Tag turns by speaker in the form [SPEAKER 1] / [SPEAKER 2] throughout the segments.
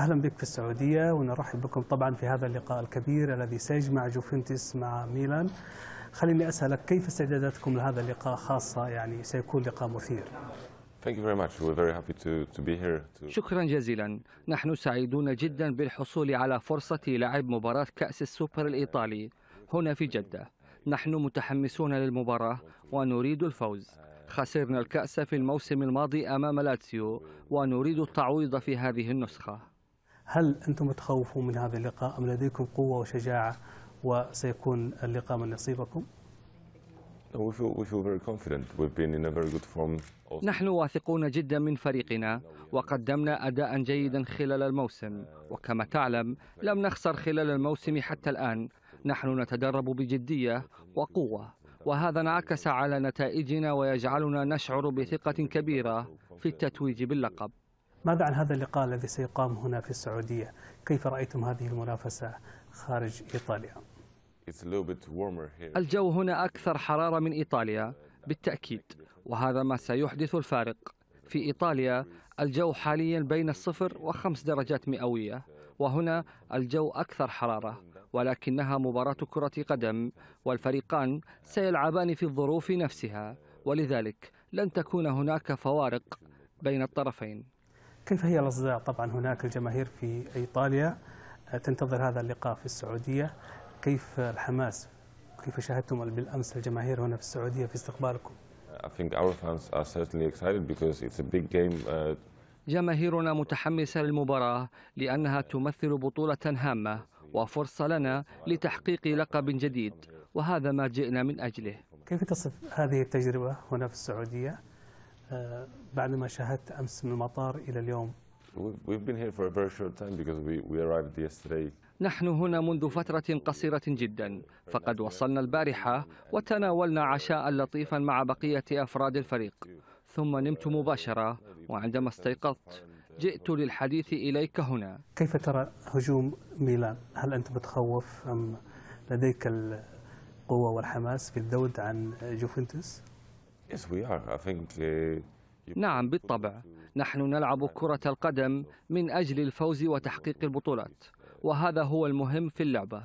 [SPEAKER 1] اهلا بك في السعوديه ونرحب بكم طبعا في هذا اللقاء الكبير الذي سيجمع جوفنتس مع ميلان خليني اسالك كيف استعداداتكم لهذا اللقاء خاصه يعني سيكون لقاء مثير شكرا
[SPEAKER 2] جزيلا نحن سعيدون جدا بالحصول على فرصة لعب مباراة كأس السوبر الإيطالي هنا في جدة نحن متحمسون للمباراة ونريد الفوز خسرنا الكأس في الموسم الماضي أمام لاتسيو ونريد التعويض في هذه النسخة
[SPEAKER 1] هل أنتم متخوفون من هذا اللقاء أم لديكم قوة وشجاعة وسيكون
[SPEAKER 2] اللقاء من نصيبكم؟ نحن واثقون جدا من فريقنا وقدمنا أداء جيدا خلال الموسم وكما تعلم لم نخسر خلال الموسم حتى الآن نحن نتدرب بجدية وقوة وهذا انعكس على نتائجنا ويجعلنا نشعر بثقة كبيرة في التتويج باللقب
[SPEAKER 1] ماذا عن هذا اللقاء الذي سيقام هنا في السعودية كيف رأيتم هذه المنافسة خارج إيطاليا
[SPEAKER 2] الجو هنا أكثر حرارة من إيطاليا بالتأكيد وهذا ما سيحدث الفارق في إيطاليا الجو حاليا بين الصفر وخمس درجات مئوية وهنا الجو أكثر حرارة ولكنها مباراة كرة قدم والفريقان سيلعبان في الظروف نفسها ولذلك لن تكون هناك فوارق بين الطرفين
[SPEAKER 1] كيف هي الاصداء طبعا هناك الجماهير في ايطاليا آه، تنتظر هذا اللقاء في السعوديه كيف الحماس كيف شاهدتم بالامس الجماهير هنا في السعوديه في استقبالكم
[SPEAKER 2] I think our fans are certainly excited because it's a big game. Uh, جماهيرنا متحمسة للمباراة لأنها تمثل بطولة هامة وفرصة لنا لتحقيق لقب جديد وهذا ما جئنا من أجله
[SPEAKER 1] كيف تصف هذه التجربة هنا في السعودية
[SPEAKER 2] آه، بعد ما شاهدت أمس من المطار إلى اليوم؟ We've been here for a very short time because we, we arrived yesterday. نحن هنا منذ فترة قصيرة جدا فقد وصلنا البارحة وتناولنا عشاء لطيفا مع بقية أفراد الفريق ثم نمت مباشرة وعندما استيقظت جئت للحديث إليك هنا
[SPEAKER 1] كيف ترى هجوم ميلان؟ هل أنت متخوف أم لديك
[SPEAKER 2] القوة والحماس في الذود عن جوفنتوس؟ Uh, نعم بالطبع نحن نلعب كرة القدم من أجل الفوز وتحقيق uh, البطولات uh, وهذا هو المهم في اللعبة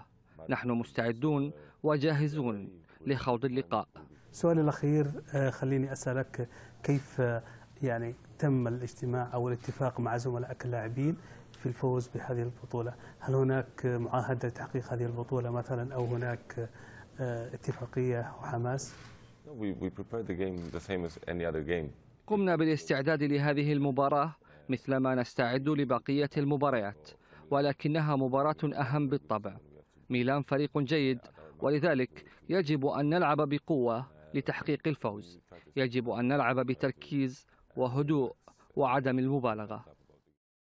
[SPEAKER 2] نحن مستعدون وجاهزون لخوض اللقاء
[SPEAKER 1] سؤالي الأخير آه، خليني أسألك كيف آه، يعني تم الاجتماع أو الاتفاق مع زملائك اللاعبين في الفوز بهذه البطولة هل هناك معاهدة لتحقيق هذه البطولة مثلا أو هناك
[SPEAKER 2] آه، اتفاقية وحماس؟ قمنا بالاستعداد لهذه المباراة مثلما نستعد لبقية المباريات ولكنها مباراة أهم بالطبع ميلان فريق جيد ولذلك يجب أن نلعب بقوة لتحقيق الفوز يجب أن نلعب بتركيز وهدوء وعدم المبالغة